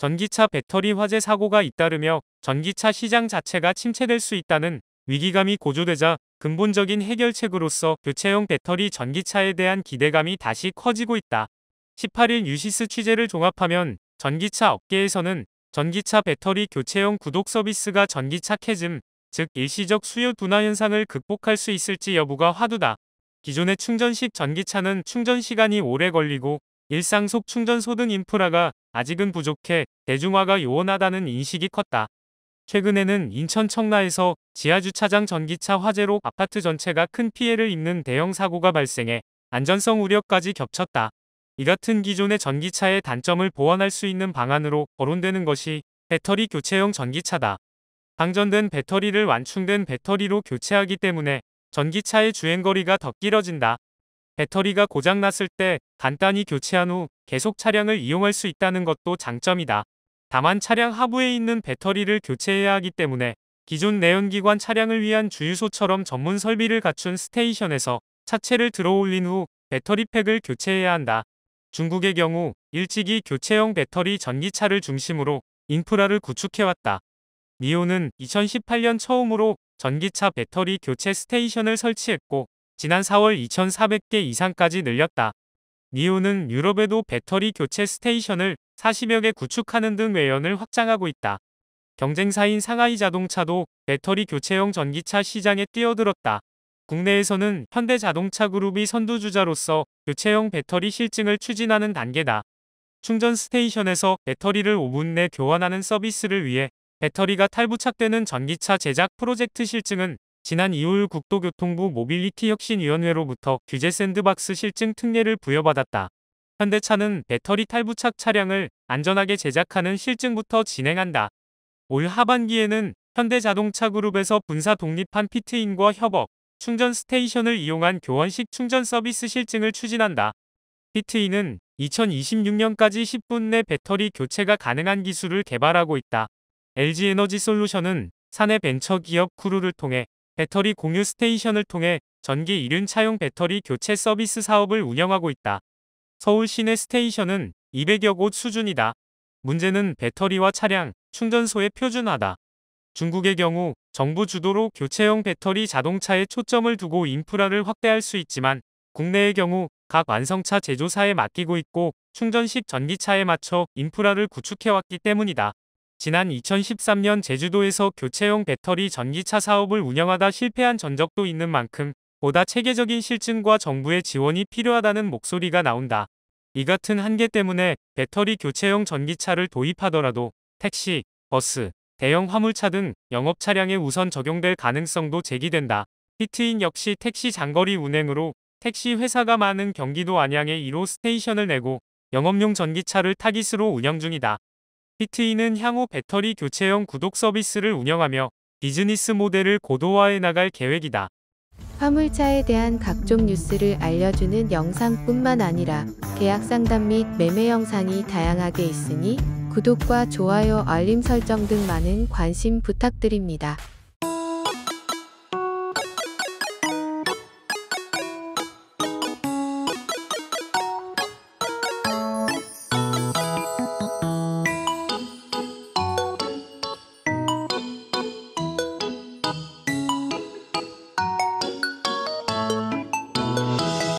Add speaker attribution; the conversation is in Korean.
Speaker 1: 전기차 배터리 화재 사고가 잇따르며 전기차 시장 자체가 침체될 수 있다는 위기감이 고조되자 근본적인 해결책으로서 교체용 배터리 전기차에 대한 기대감이 다시 커지고 있다. 18일 유시스 취재를 종합하면 전기차 업계에서는 전기차 배터리 교체용 구독 서비스가 전기차 캐즘, 즉 일시적 수요 둔화 현상을 극복할 수 있을지 여부가 화두다. 기존의 충전식 전기차는 충전 시간이 오래 걸리고 일상 속 충전소 등 인프라가 아직은 부족해 대중화가 요원하다는 인식이 컸다. 최근에는 인천 청라에서 지하주차장 전기차 화재로 아파트 전체가 큰 피해를 입는 대형 사고가 발생해 안전성 우려까지 겹쳤다. 이 같은 기존의 전기차의 단점을 보완할 수 있는 방안으로 거론되는 것이 배터리 교체형 전기차다. 방전된 배터리를 완충된 배터리로 교체하기 때문에 전기차의 주행거리가 더 길어진다. 배터리가 고장났을 때 간단히 교체한 후 계속 차량을 이용할 수 있다는 것도 장점이다. 다만 차량 하부에 있는 배터리를 교체해야 하기 때문에 기존 내연기관 차량을 위한 주유소처럼 전문 설비를 갖춘 스테이션에서 차체를 들어올린 후 배터리팩을 교체해야 한다. 중국의 경우 일찍이 교체형 배터리 전기차를 중심으로 인프라를 구축해왔다. 미오는 2018년 처음으로 전기차 배터리 교체 스테이션을 설치했고 지난 4월 2,400개 이상까지 늘렸다. 니오는 유럽에도 배터리 교체 스테이션을 40여 개 구축하는 등 외연을 확장하고 있다. 경쟁사인 상하이 자동차도 배터리 교체형 전기차 시장에 뛰어들었다. 국내에서는 현대자동차 그룹이 선두주자로서 교체형 배터리 실증을 추진하는 단계다. 충전 스테이션에서 배터리를 5분 내 교환하는 서비스를 위해 배터리가 탈부착되는 전기차 제작 프로젝트 실증은 지난 2월 국도교통부 모빌리티 혁신위원회로부터 규제 샌드박스 실증 특례를 부여받았다. 현대차는 배터리 탈부착 차량을 안전하게 제작하는 실증부터 진행한다. 올 하반기에는 현대자동차그룹에서 분사 독립한 피트인과 협업, 충전 스테이션을 이용한 교환식 충전 서비스 실증을 추진한다. 피트인은 2026년까지 10분 내 배터리 교체가 가능한 기술을 개발하고 있다. LG 에너지 솔루션은 사내 벤처 기업 쿠루를 통해 배터리 공유 스테이션을 통해 전기 일륜 차용 배터리 교체 서비스 사업을 운영하고 있다. 서울 시내 스테이션은 200여 곳 수준이다. 문제는 배터리와 차량, 충전소의 표준화다. 중국의 경우 정부 주도로 교체형 배터리 자동차에 초점을 두고 인프라를 확대할 수 있지만 국내의 경우 각 완성차 제조사에 맡기고 있고 충전식 전기차에 맞춰 인프라를 구축해왔기 때문이다. 지난 2013년 제주도에서 교체용 배터리 전기차 사업을 운영하다 실패한 전적도 있는 만큼 보다 체계적인 실증과 정부의 지원이 필요하다는 목소리가 나온다. 이 같은 한계 때문에 배터리 교체용 전기차를 도입하더라도 택시, 버스, 대형 화물차 등 영업 차량에 우선 적용될 가능성도 제기된다. 히트인 역시 택시 장거리 운행으로 택시 회사가 많은 경기도 안양에 1호 스테이션을 내고 영업용 전기차를 타깃으로 운영 중이다. p 트인은 향후 배터리 교체형 구독 서비스를 운영하며 비즈니스 모델을 고도화해 나갈 계획이다. 화물차에 대한 각종 뉴스를 알려주는 영상뿐만 아니라 계약 상담 및 매매 영상이 다양하게 있으니 구독과 좋아요, 알림 설정 등 많은 관심 부탁드립니다.